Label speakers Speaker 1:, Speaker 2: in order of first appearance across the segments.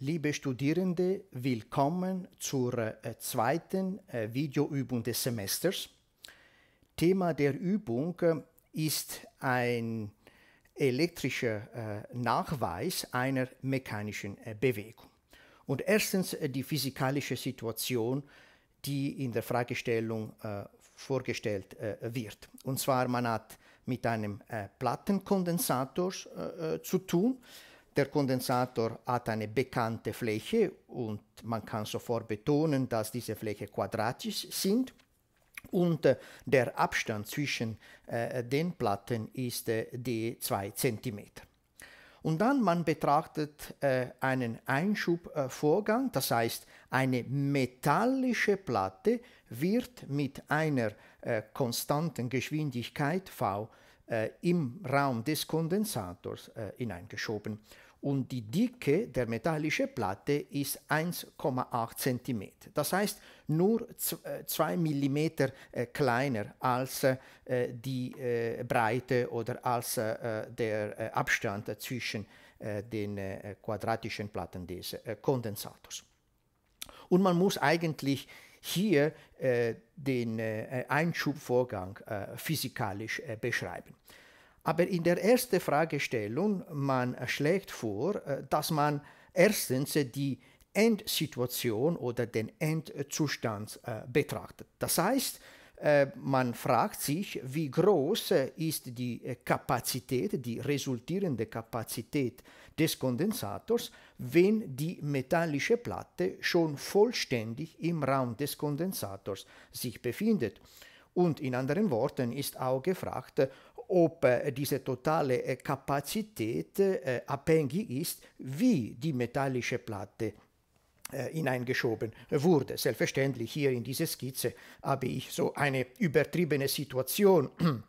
Speaker 1: Liebe Studierende, willkommen zur äh, zweiten äh, Videoübung des Semesters. Thema der Übung äh, ist ein elektrischer Nachweis einer mechanischen Bewegung. Und erstens die physikalische Situation, die in der Fragestellung vorgestellt wird. Und zwar, man hat mit einem Plattenkondensator zu tun, der Kondensator hat eine bekannte Fläche und man kann sofort betonen, dass diese Fläche quadratisch sind und äh, der Abstand zwischen äh, den Platten ist äh, die 2 cm. Und dann man betrachtet äh, einen Einschubvorgang, das heißt eine metallische Platte wird mit einer äh, konstanten Geschwindigkeit v im Raum des Kondensators hineingeschoben und die Dicke der metallischen Platte ist 1,8 cm. Das heißt nur 2 äh, mm äh, kleiner als äh, die äh, Breite oder als äh, der äh, Abstand zwischen den quadratischen Platten des Kondensators. Und man muss eigentlich hier den Einschubvorgang physikalisch beschreiben. Aber in der ersten Fragestellung, man schlägt vor, äh, dass man erstens die Endsituation oder den Endzustand äh, betrachtet. Das heißt, äh, man fragt sich, wie groß ist die Kapazität, die resultierende Kapazität des Kondensators, wenn die metallische Platte schon vollständig im Raum des Kondensators sich befindet. Und in anderen Worten ist auch gefragt, ob eh, diese totale eh, Kapazität eh, abhängig ist, wie die metallische Platte hineingeschoben wurde. Selbstverständlich hier in diese Skizze habe ich so eine übertriebene Situation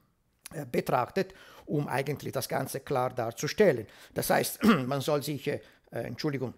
Speaker 1: betrachtet, um eigentlich das Ganze klar darzustellen. Das heißt, man soll sich, Entschuldigung,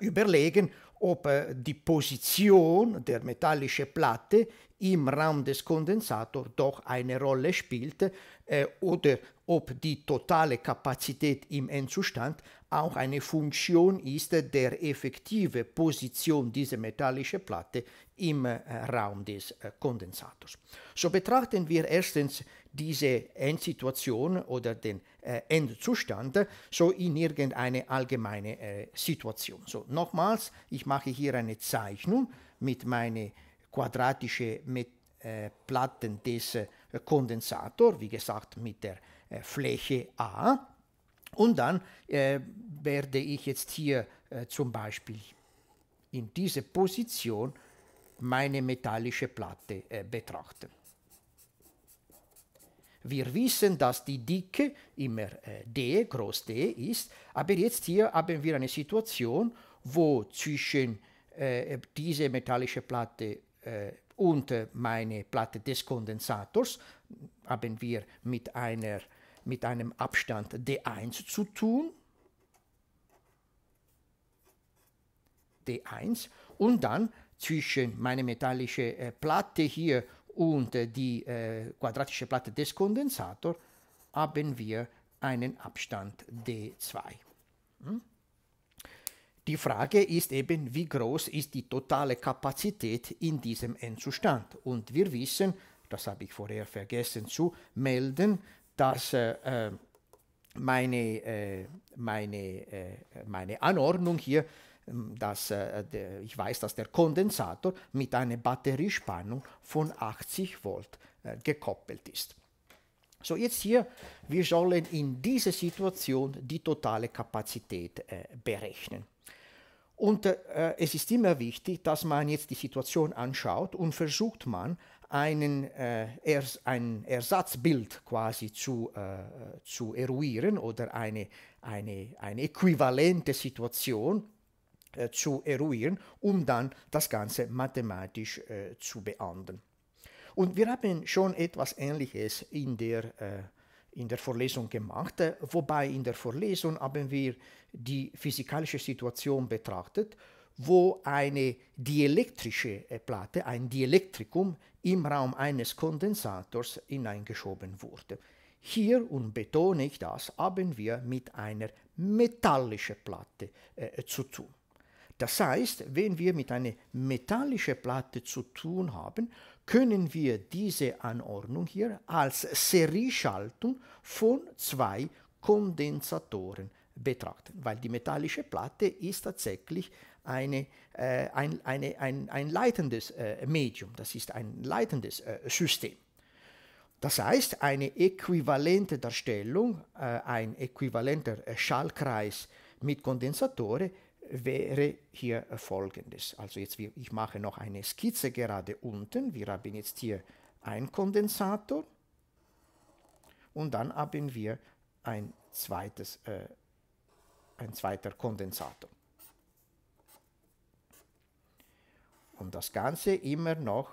Speaker 1: überlegen, ob die Position der metallischen Platte im Raum des Kondensators doch eine Rolle spielt äh, oder ob die totale Kapazität im Endzustand auch eine Funktion ist der effektiven Position dieser metallischen Platte im äh, Raum des äh, Kondensators. So betrachten wir erstens diese Endsituation oder den äh, Endzustand so in irgendeine allgemeine äh, Situation. So nochmals, ich mache hier eine Zeichnung mit meinen quadratische mit äh, Platten des äh, Kondensator, wie gesagt mit der äh, Fläche A. Und dann äh, werde ich jetzt hier äh, zum Beispiel in dieser Position meine metallische Platte äh, betrachten. Wir wissen, dass die Dicke immer D, groß D ist, aber jetzt hier haben wir eine Situation, wo zwischen äh, diese metallische Platte äh, und äh, meine Platte des Kondensators haben wir mit, einer, mit einem Abstand D1 zu tun. D1 und dann zwischen meine metallische äh, Platte hier und äh, die äh, quadratische Platte des Kondensators haben wir einen Abstand D2. Hm? Die Frage ist eben, wie groß ist die totale Kapazität in diesem Endzustand. Und wir wissen, das habe ich vorher vergessen zu melden, dass äh, äh meine, äh, meine, äh, meine Anordnung hier, ähm, dass äh, der, ich weiß, dass der Kondensator mit einer Batteriespannung von 80 Volt äh, gekoppelt ist. So, jetzt hier, wir sollen in dieser Situation die totale Kapazität berechnen. Und äh, es ist immer wichtig, dass man jetzt die Situation anschaut und versucht man, einen, äh, Ers ein Ersatzbild quasi zu, äh, zu eruieren oder eine, eine, eine äquivalente Situation äh, zu eruieren, um dann das Ganze mathematisch äh, zu beantworten. Und wir haben schon etwas Ähnliches in der äh, in der Vorlesung gemacht, äh, wobei in der Vorlesung haben wir die physikalische Situation betrachtet, wo eine dielektrische äh, Platte, ein Dielektrikum im Raum eines Kondensators hineingeschoben wurde. Hier, und betone ich das, haben wir mit einer metallischen Platte äh, äh zu tun. Das heißt, wenn wir mit einer metallischen Platte zu tun haben, können wir diese Anordnung hier als Serieschaltung von zwei Kondensatoren betrachten, weil die metallische Platte ist tatsächlich eine, äh, ein, eine, ein, ein leitendes äh, Medium, das ist ein leitendes äh, System. Das heißt, eine äquivalente Darstellung, äh, ein äquivalenter äh, Schallkreis mit Kondensatoren wäre hier folgendes. Also jetzt, ich mache noch eine Skizze gerade unten. Wir haben jetzt hier einen Kondensator und dann haben wir ein, zweites, äh, ein zweiter Kondensator. Und das Ganze immer noch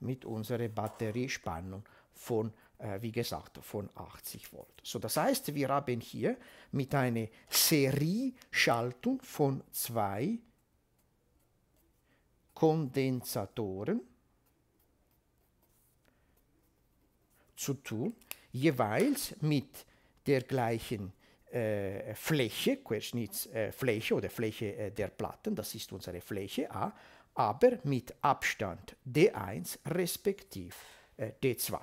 Speaker 1: mit unserer Batteriespannung von äh, wie gesagt, von 80 Volt. So, das heißt, wir haben hier mit einer Serieschaltung von zwei Kondensatoren zu tun, jeweils mit der gleichen äh, Fläche, Querschnittsfläche äh, oder Fläche äh, der Platten, das ist unsere Fläche A, aber mit Abstand D1 respektive äh, D2.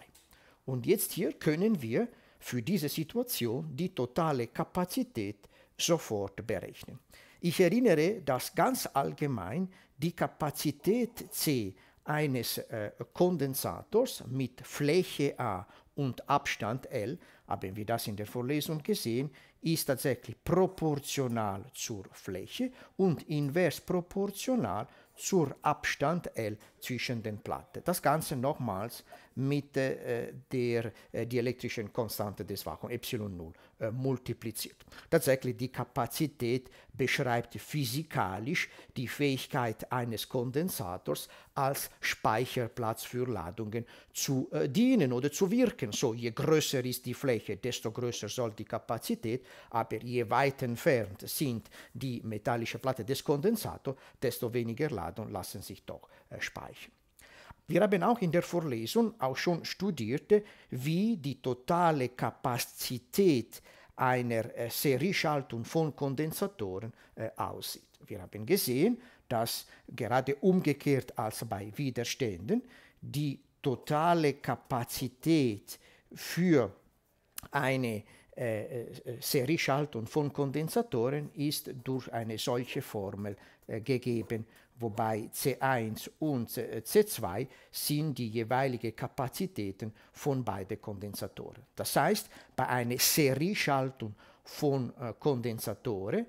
Speaker 1: Und jetzt hier können wir für diese Situation die totale Kapazität sofort berechnen. Ich erinnere, dass ganz allgemein die Kapazität C eines äh, Kondensators mit Fläche A und Abstand L, haben wir das in der Vorlesung gesehen, ist tatsächlich proportional zur Fläche und invers proportional zur Abstand L zwischen den Platten. Das Ganze nochmals mit äh, der äh, dielektrischen Konstante des Vakuums, Epsilon 0, äh, multipliziert. Tatsächlich die Kapazität beschreibt physikalisch die Fähigkeit eines Kondensators als Speicherplatz für Ladungen zu dienen oder zu wirken. So, je größer ist die Fläche, desto größer soll die Kapazität, aber je weit entfernt sind die metallische Platte des Kondensators, desto weniger Ladung lassen sich doch speichern. Wir haben auch in der Vorlesung auch schon studiert, wie die totale Kapazität einer äh, Serieschaltung von Kondensatoren äh, aussieht. Wir haben gesehen, dass gerade umgekehrt als bei Widerständen die totale Kapazität für eine äh, äh Serieschaltung von Kondensatoren ist durch eine solche Formel äh, gegeben wobei C1 und C2 äh, sind die jeweiligen Kapazitäten von beiden Kondensatoren. Das heißt, bei einer Serieschaltung von äh, Kondensatoren,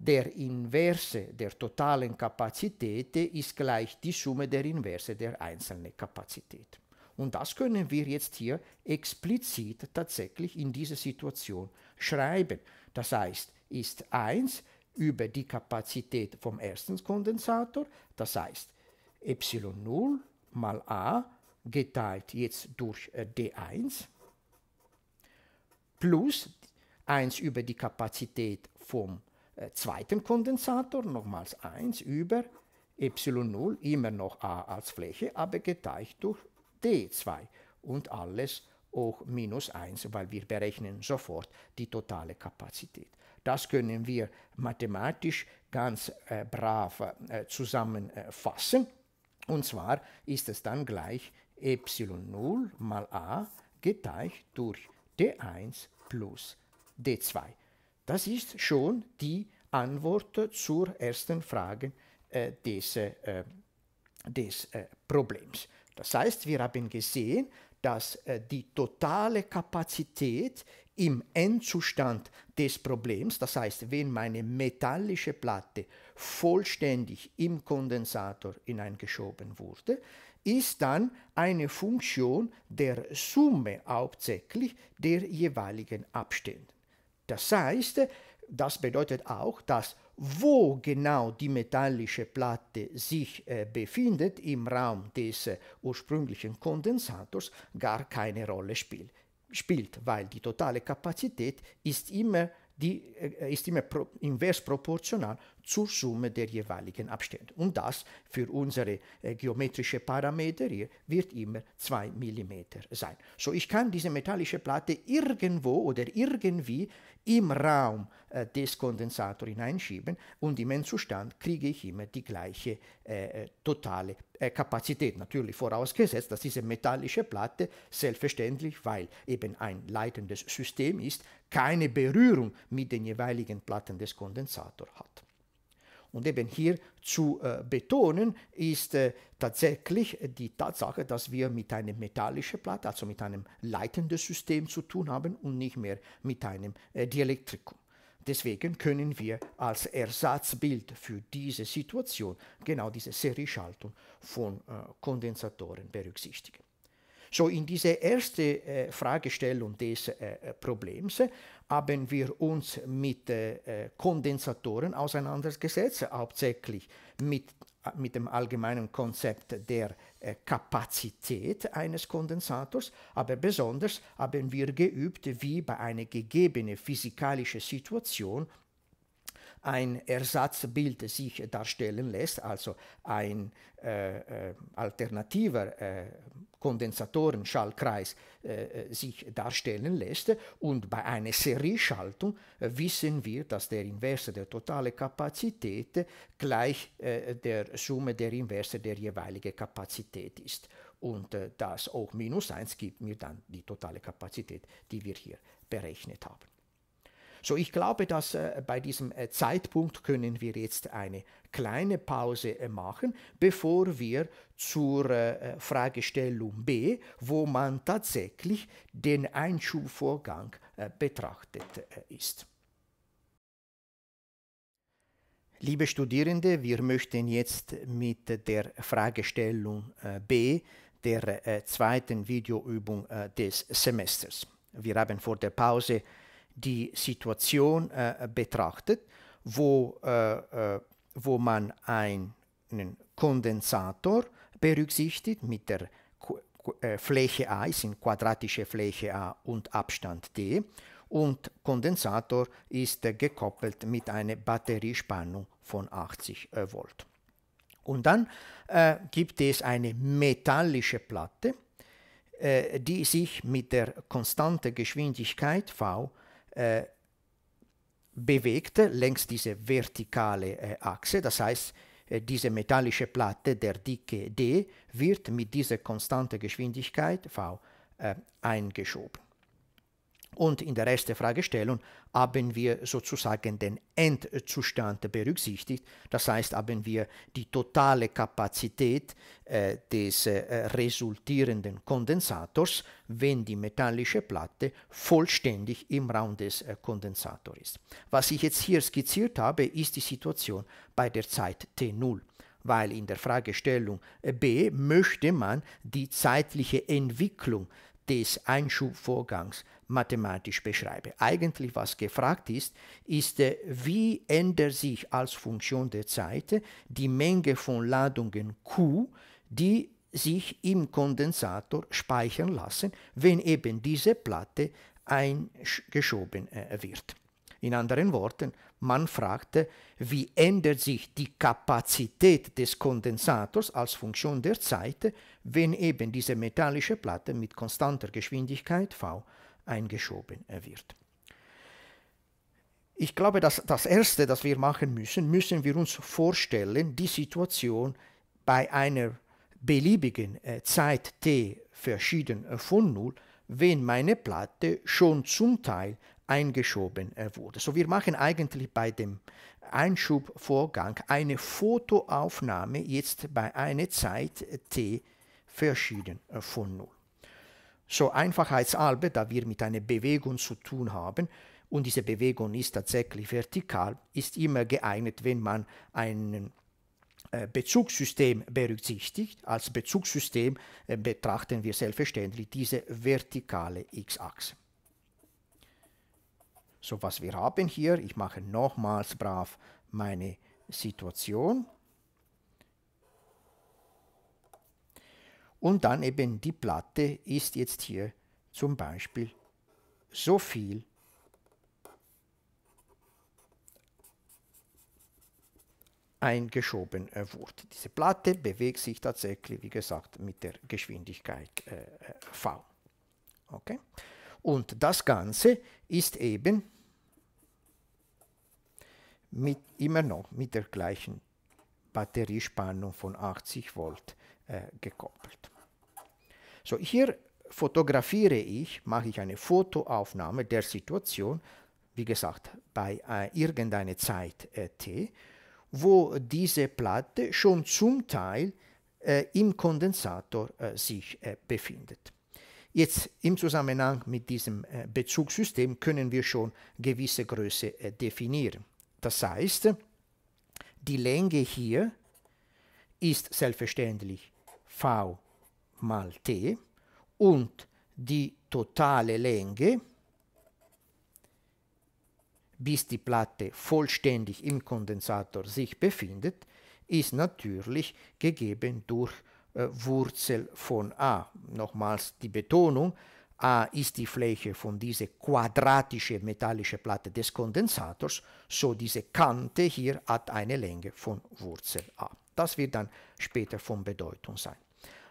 Speaker 1: der Inverse der totalen Kapazität ist gleich die Summe der Inverse der einzelnen Kapazität. Und das können wir jetzt hier explizit tatsächlich in dieser Situation schreiben. Das heißt, ist 1 über die Kapazität vom ersten Kondensator. Das heißt, y 0 mal a geteilt jetzt durch äh, d1 plus 1 über die Kapazität vom äh, zweiten Kondensator, nochmals 1 über y 0 immer noch a als Fläche, aber geteilt durch d2 und alles auch minus 1, weil wir berechnen sofort die totale Kapazität. Das können wir mathematisch ganz äh, brav äh, zusammenfassen. Und zwar ist es dann gleich ε0 mal a geteilt durch d1 plus d2. Das ist schon die Antwort zur ersten Frage äh, des, äh, des äh, Problems. Das heißt, wir haben gesehen, dass äh, die totale Kapazität im Endzustand des Problems, das heißt, wenn meine metallische Platte vollständig im Kondensator hineingeschoben wurde, ist dann eine Funktion der Summe hauptsächlich der jeweiligen Abstände. Das heißt, das bedeutet auch, dass wo genau die metallische Platte sich äh, befindet im Raum des äh, ursprünglichen Kondensators, gar keine Rolle spielt spielt, weil die totale Kapazität ist immer die eh, ist immer pro, invers proportional zur Summe der jeweiligen Abstände. Und das für unsere äh, geometrische Parameter hier wird immer 2 mm sein. So, ich kann diese metallische Platte irgendwo oder irgendwie im Raum äh, des Kondensators hineinschieben und im Endzustand kriege ich immer die gleiche äh, totale Kapazität. Natürlich vorausgesetzt, dass diese metallische Platte selbstverständlich, weil eben ein leitendes System ist, keine Berührung mit den jeweiligen Platten des Kondensators hat. Und eben hier zu äh, betonen ist äh, tatsächlich die Tatsache, dass wir mit einer metallischen Platte, also mit einem leitenden System zu tun haben und nicht mehr mit einem äh, Dielektrikum. Deswegen können wir als Ersatzbild für diese Situation genau diese Serie Schaltung von äh, Kondensatoren berücksichtigen. So in diese erste äh, Fragestellung des äh, Problems haben wir uns mit äh, äh Kondensatoren auseinandergesetzt, hauptsächlich mit, äh, mit dem allgemeinen Konzept der äh, Kapazität eines Kondensators, aber besonders haben wir geübt, wie bei einer gegebenen physikalischen Situation ein Ersatzbild sich darstellen lässt, also ein äh, äh alternativer äh, Kondensatorenschallkreis äh, äh, sich darstellen lässt. Und bei einer Serieschaltung äh, wissen wir, dass der Inverse der totalen Kapazität gleich der Summe der Inverse der jeweiligen Kapazität ist. Und das auch minus 1 gibt mir dann die totale Kapazität, die wir hier berechnet haben. So, ich glaube, dass äh, bei diesem äh, Zeitpunkt können wir jetzt eine kleine Pause äh, machen, bevor wir zur äh, äh, Fragestellung B, wo man tatsächlich den Einschubvorgang äh, betrachtet ist. Liebe Studierende, wir möchten jetzt mit der Fragestellung B der zweiten Videoübung des Semesters. Wir haben vor der Pause die Situation äh, betrachtet, wo, äh, äh, wo man einen Kondensator berücksichtigt mit der Qu äh, Fläche A, ist quadratische Fläche A und Abstand D. Und Kondensator ist äh, gekoppelt mit einer Batteriespannung von 80 Volt. Und dann äh, gibt es eine metallische Platte, äh, die sich mit der konstanten Geschwindigkeit v äh, bewegt längs dieser vertikalen äh, Achse. Das heißt, äh, diese metallische Platte der Dicke D wird mit dieser konstanten Geschwindigkeit V äh, eingeschoben. Und in der ersten Fragestellung haben wir sozusagen den Endzustand berücksichtigt. Das heißt, haben wir die totale Kapazität äh, des äh, resultierenden Kondensators, wenn die metallische Platte vollständig im Raum des äh, Kondensators ist. Was ich jetzt hier skizziert habe, ist die Situation bei der Zeit T0 weil in der Fragestellung äh, B möchte man die zeitliche Entwicklung des Einschubvorgangs mathematisch beschreibe. Eigentlich, was gefragt ist, ist, äh, wie ändert sich als Funktion der Zeit äh, die Menge von Ladungen Q, die sich im Kondensator speichern lassen, wenn eben diese Platte eingeschoben äh, wird. In anderen Worten, man fragt, wie ändert sich die Kapazität des Kondensators als Funktion der Zeit, wenn eben diese metallische Platte mit konstanter Geschwindigkeit v eingeschoben wird. Ich glaube, dass das Erste, das wir machen müssen, müssen wir uns vorstellen, die Situation bei einer beliebigen äh, Zeit t verschieden äh, von 0, wenn meine Platte schon zum Teil eingeschoben äh, wurde. So wir machen eigentlich bei dem Einschubvorgang eine Fotoaufnahme jetzt bei einer Zeit t verschieden von 0. So einfachheitshalber, da wir mit einer Bewegung zu tun haben, und diese Bewegung ist tatsächlich vertikal, ist immer geeignet, wenn man ein äh, Bezugssystem berücksichtigt. Als Bezugssystem äh, betrachten wir selbstverständlich diese vertikale x-Achse. So, was wir haben hier, ich mache nochmals brav meine Situation. Und dann eben die Platte ist jetzt hier zum Beispiel so viel eingeschoben äh, wurde. Diese Platte bewegt sich tatsächlich, wie gesagt, mit der Geschwindigkeit äh, äh, v. Okay? Und das Ganze ist eben mit, immer noch mit der gleichen Batteriespannung von 80 Volt äh, gekoppelt. So, hier fotografiere ich, mache ich eine Fotoaufnahme der Situation, wie gesagt, bei äh, irgendeiner Zeit äh, t, wo diese Platte schon zum Teil äh, im Kondensator äh, sich äh, befindet. Jetzt im Zusammenhang mit diesem äh, Bezugssystem können wir schon gewisse Größe definieren. Das heißt, die Länge hier ist selbstverständlich v mal t und die totale Länge, bis die Platte vollständig im Kondensator sich befindet, ist natürlich gegeben durch äh, Wurzel von a. Nochmals die Betonung, A ist die Fläche von dieser quadratischen metallischen Platte des Kondensators, so diese Kante hier hat eine Länge von Wurzel a. Das wird dann später von Bedeutung sein.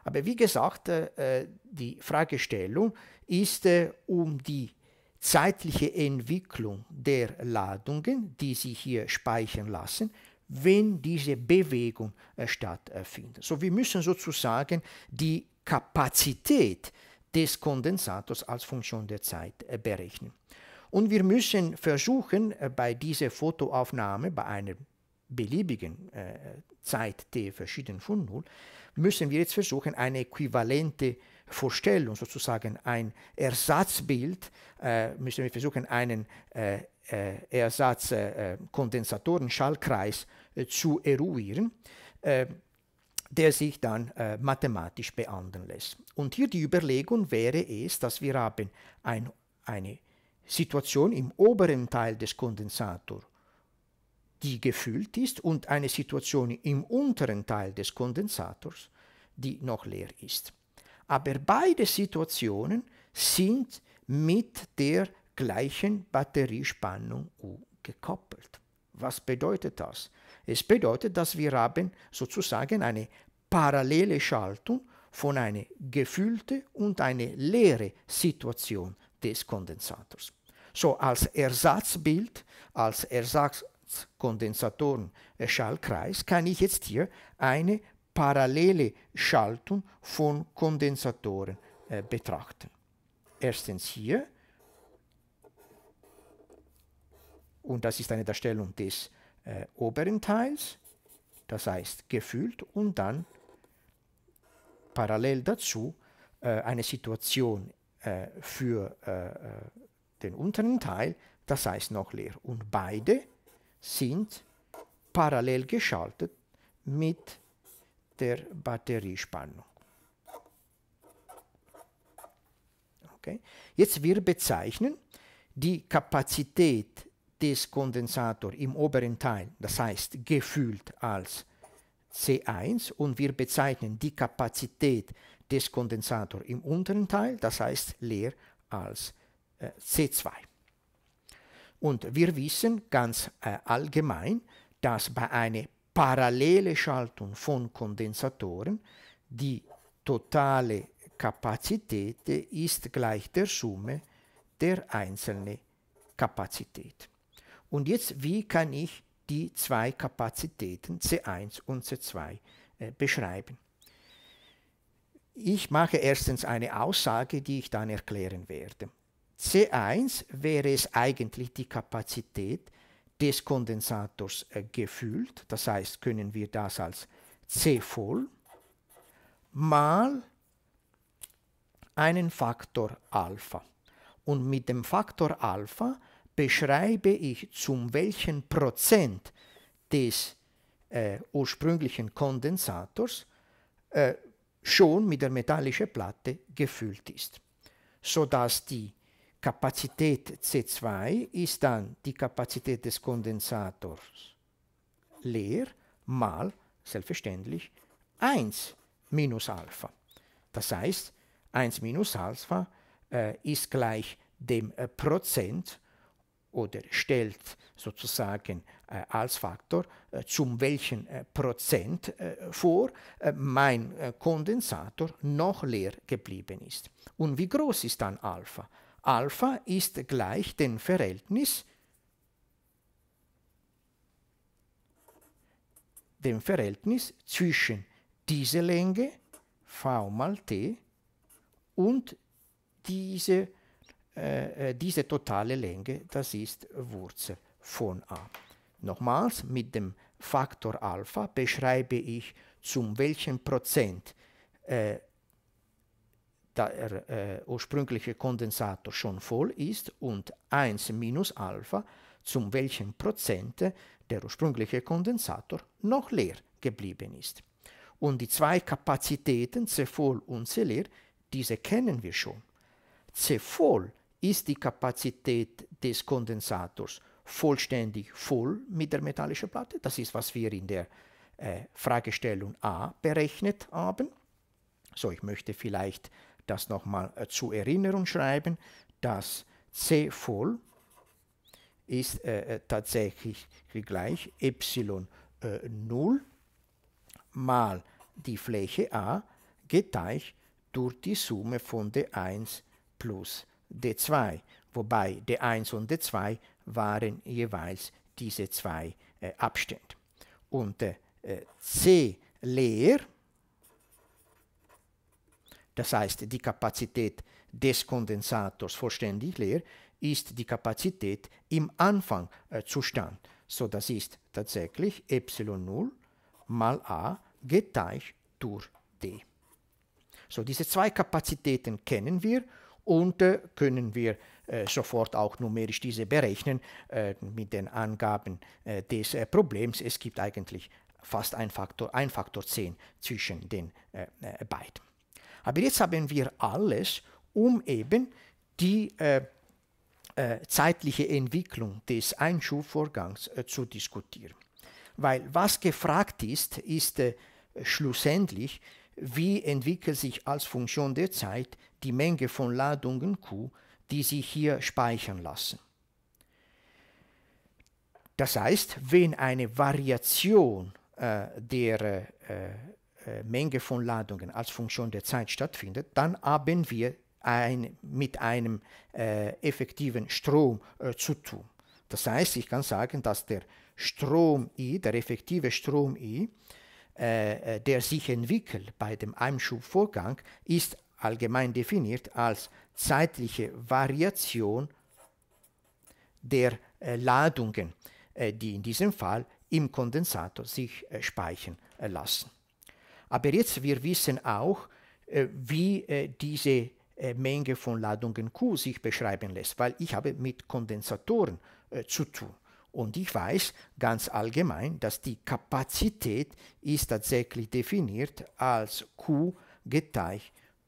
Speaker 1: Aber wie gesagt, äh, äh, die Fragestellung ist äh, um die zeitliche Entwicklung der Ladungen, die Sie hier speichern lassen, wenn diese Bewegung stattfindet. So, wir müssen sozusagen die Kapazität des Kondensators als Funktion der Zeit äh, berechnen. Und wir müssen versuchen, äh, bei dieser Fotoaufnahme, bei einer beliebigen äh, Zeit t verschieden von 0, müssen wir jetzt versuchen, eine äquivalente Vorstellung, sozusagen ein Ersatzbild, müssen wir versuchen, einen ersatzkondensatoren schallkreis zu eruieren der sich dann äh, mathematisch behandeln lässt. Und hier die Überlegung wäre es, dass wir haben ein, eine Situation im oberen Teil des Kondensators, die gefüllt ist, und eine Situation im unteren Teil des Kondensators, die noch leer ist. Aber beide Situationen sind mit der gleichen Batteriespannung U gekoppelt. Was bedeutet das? Es bedeutet, dass wir haben sozusagen eine parallele Schaltung von einer gefüllten und einer leeren Situation des Kondensators. So als Ersatzbild, als ersatzkondensatoren äh, schaltkreis kann ich jetzt hier eine parallele Schaltung von Kondensatoren äh, betrachten. Erstens hier, und das ist eine Darstellung des äh, oberen Teils, das heißt gefühlt, und dann parallel dazu äh, eine Situation äh, für äh, äh, den unteren Teil, das heißt noch leer. Und beide sind parallel geschaltet mit der Batteriespannung. Okay. Jetzt wir bezeichnen die Kapazität des Kondensator im oberen Teil, das heißt gefüllt als C1 und wir bezeichnen die Kapazität des Kondensators im unteren Teil, das heißt leer als äh, C2. Und wir wissen ganz äh, allgemein, dass bei einer parallelen Schaltung von Kondensatoren die totale Kapazität ist gleich der Summe der einzelnen Kapazität. Und jetzt, wie kann ich die zwei Kapazitäten C1 und C2 äh, beschreiben? Ich mache erstens eine Aussage, die ich dann erklären werde. C1 wäre es eigentlich die Kapazität des Kondensators äh, gefüllt, das heißt, können wir das als C voll mal einen Faktor Alpha. Und mit dem Faktor Alpha beschreibe ich, zum welchen Prozent des äh, ursprünglichen Kondensators äh, schon mit der metallischen Platte gefüllt ist, sodass die Kapazität C2 ist dann die Kapazität des Kondensators leer mal, selbstverständlich, 1 minus Alpha. Das heißt, 1 minus Alpha äh, ist gleich dem äh, Prozent oder stellt sozusagen äh, als Faktor äh, zum welchen äh, Prozent vor mein Kondensator noch leer geblieben ist. Und wie groß ist dann Alpha? Alpha ist gleich dem Verhältnis dem Verhältnis zwischen dieser Länge v mal t und diese Eh, eh, diese totale Länge, das ist Wurzel von a. Nochmals, mit dem Faktor Alpha beschreibe ich, zum welchem Prozent äh, eh, der äh, ursprüngliche Kondensator schon voll ist und 1 minus Alpha, zum welchem Prozent der ursprüngliche Kondensator noch leer geblieben ist. Und die zwei Kapazitäten C voll und C leer, diese kennen wir schon. C voll ist die Kapazität des Kondensators vollständig voll mit der metallischen Platte. Das ist, was wir in der äh, Fragestellung A berechnet haben. So, ich möchte vielleicht das nochmal äh, zur Erinnerung schreiben, dass C voll ist äh, äh, tatsächlich gleich Epsilon äh, 0 mal die Fläche A geteilt durch die Summe von D1 plus D2, wobei D1 und D2 waren jeweils diese zwei äh, Abstände. Und äh, C leer, das heißt die Kapazität des Kondensators vollständig leer, ist die Kapazität im Anfangzustand. Äh, so das ist tatsächlich Epsilon 0 mal A geteilt durch D. So diese zwei Kapazitäten kennen wir und äh, können wir äh, sofort auch numerisch diese berechnen äh, mit den Angaben des Problems. Es gibt eigentlich fast ein Faktor, ein Faktor 10 zwischen den beiden. Aber jetzt haben wir alles, um eben die zeitliche Entwicklung des Einschubvorgangs zu diskutieren. Weil was gefragt ist, ist schlussendlich wie entwickelt sich als Funktion der Zeit die Menge von Ladungen Q, die sich hier speichern lassen. Das heißt, wenn eine Variation äh, der äh, äh, Menge von Ladungen als Funktion der Zeit stattfindet, dann haben wir ein, mit einem äh, effektiven Strom äh, zu tun. Das heißt, ich kann sagen, dass der Strom I, der effektive Strom I, äh, äh, der sich entwickelt bei dem Einschubvorgang, ist allgemein definiert als zeitliche Variation der äh, Ladungen, äh, die in diesem Fall im Kondensator sich äh, speichern äh, lassen. Aber jetzt, wir wissen auch, wie diese Menge von Ladungen Q sich beschreiben lässt, weil ich habe mit Kondensatoren zu tun. Und ich weiß ganz allgemein, dass die Kapazität ist tatsächlich definiert als Q geteilt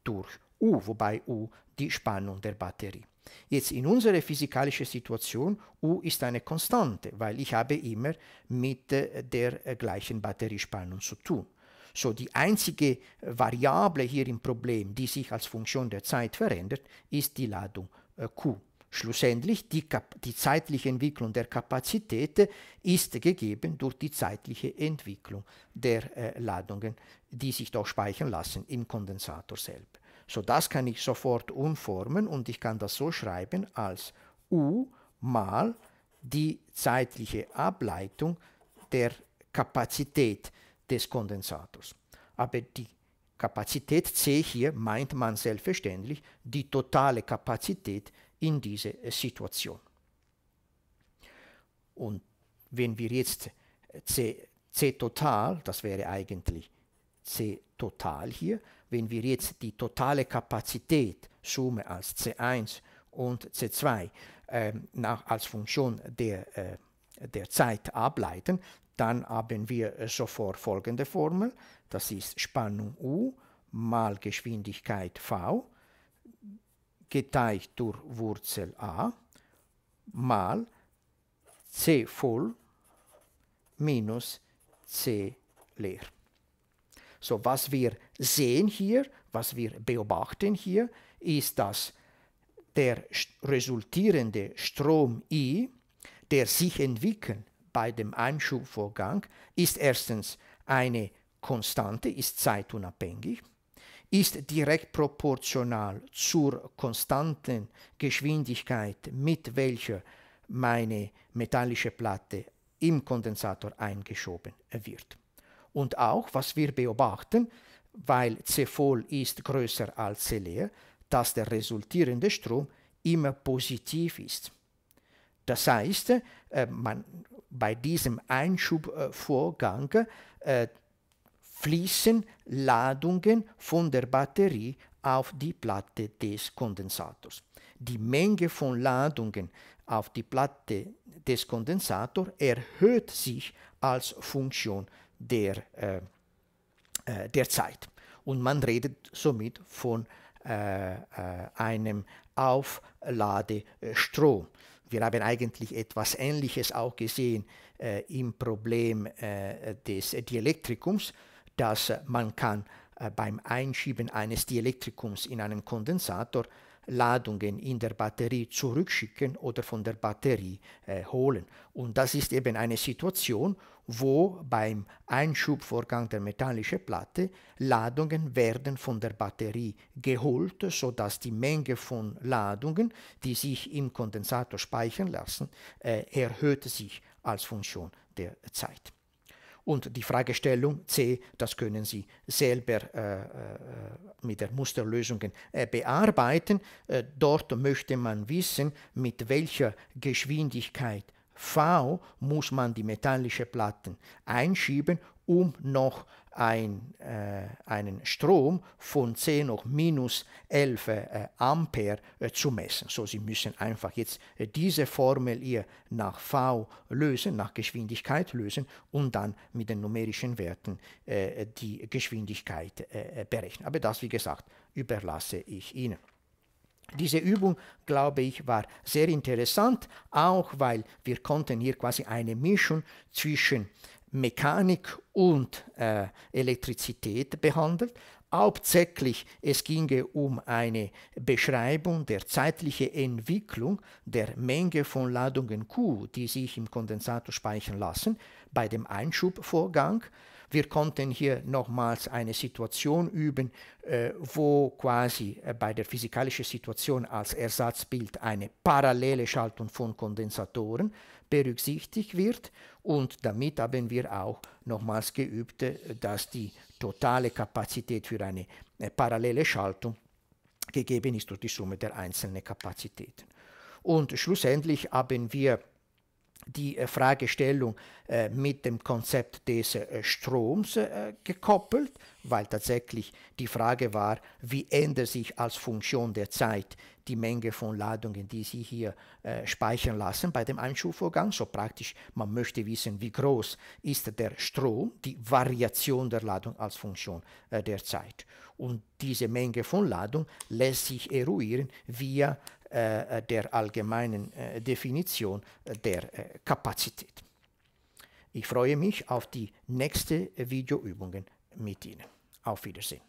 Speaker 1: durch U, wobei U die Spannung der Batterie. Jetzt in unserer physikalischen Situation, U ist eine Konstante, weil ich habe immer mit äh, der äh, gleichen Batteriespannung zu tun. So die einzige Variable hier im Problem, die sich als Funktion der Zeit verändert, ist die Ladung äh, Q. Schlussendlich, die, die, zeitliche Entwicklung der Kapazität ist gegeben durch die zeitliche Entwicklung der äh, Ladungen, die sich doch speichern lassen im Kondensator selbst. So, das kann ich sofort umformen und ich kann das so schreiben als U mal die zeitliche Ableitung der Kapazität des Kondensators. Aber die Kapazität C hier meint man selbstverständlich die totale Kapazität in diese äh, Situation. Und wenn wir jetzt äh, C, C total, das wäre eigentlich C total hier, wenn wir jetzt die totale Kapazität Summe als C1 und C2 äh, nach, als Funktion der, äh, der Zeit ableiten, dann haben wir äh, sofort folgende Formel. Das ist Spannung U mal Geschwindigkeit V geteilt durch Wurzel a mal c voll minus c leer. So, was wir sehen hier, was wir beobachten hier, ist, dass der resultierende Strom I, der sich entwickelt bei dem Einschubvorgang, ist erstens eine Konstante, ist zeitunabhängig ist direkt proportional zur konstanten Geschwindigkeit, mit welcher meine metallische Platte im Kondensator eingeschoben wird. Und auch, was wir beobachten, weil C voll ist größer als C leer, dass der resultierende Strom immer positiv ist. Das heißt, äh, man, bei diesem Einschubvorgang äh, fließen Ladungen von der Batterie auf die Platte des Kondensators. Die Menge von Ladungen auf die Platte des Kondensators erhöht sich als Funktion der, äh, äh, der Zeit. Und man redet somit von äh, äh, einem Aufladestrom. Wir haben eigentlich etwas Ähnliches auch gesehen äh, im Problem des Dielektrikums dass man kann äh, beim Einschieben eines Dielektrikums in einen Kondensator Ladungen in der Batterie zurückschicken oder von der Batterie äh, holen. Und das ist eben eine Situation, wo beim Einschubvorgang der metallischen Platte Ladungen werden von der Batterie geholt, sodass die Menge von Ladungen, die sich im Kondensator speichern lassen, äh, erhöht sich als Funktion der Zeit. Und die Fragestellung C, das können Sie selber äh, äh, mit der Musterlösungen äh, bearbeiten. Äh, dort möchte man wissen, mit welcher Geschwindigkeit V muss man die metallische Platten einschieben, um noch ein, äh, einen Strom von 10 hoch minus 11 äh, Ampere äh, zu messen. So, Sie müssen einfach jetzt äh, diese Formel hier nach V lösen, nach Geschwindigkeit lösen und dann mit den numerischen Werten äh, die Geschwindigkeit äh, berechnen. Aber das, wie gesagt, überlasse ich Ihnen. Diese Übung, glaube ich, war sehr interessant, auch weil wir konnten hier quasi eine Mischung zwischen Mechanik und äh, Elektrizität behandelt. Hauptsächlich es ginge um eine Beschreibung der zeitlichen Entwicklung der Menge von Ladungen Q, die sich im Kondensator speichern lassen, bei dem Einschubvorgang wir konnten hier nochmals eine Situation üben, äh, wo quasi äh, bei der physikalischen Situation als Ersatzbild eine parallele Schaltung von Kondensatoren berücksichtigt wird und damit haben wir auch nochmals geübt, äh, dass die totale Kapazität für eine parallele Schaltung gegeben ist durch die Summe der einzelnen Kapazitäten. Und schlussendlich haben wir die äh, Fragestellung äh, mit dem Konzept des äh, Stroms gekoppelt, weil tatsächlich die Frage war, wie ändert sich als Funktion der Zeit die Menge von Ladungen, die Sie hier speichern lassen bei dem Einschubvorgang. So praktisch, man möchte wissen, wie groß ist der Strom, die Variation der Ladung als Funktion der Zeit. Und diese Menge von Ladung lässt sich eruieren via äh, äh, der allgemeinen äh, Definition der Kapazität. Ich freue mich auf die nächsten Videoübungen mit Ihnen. Auf Wiedersehen.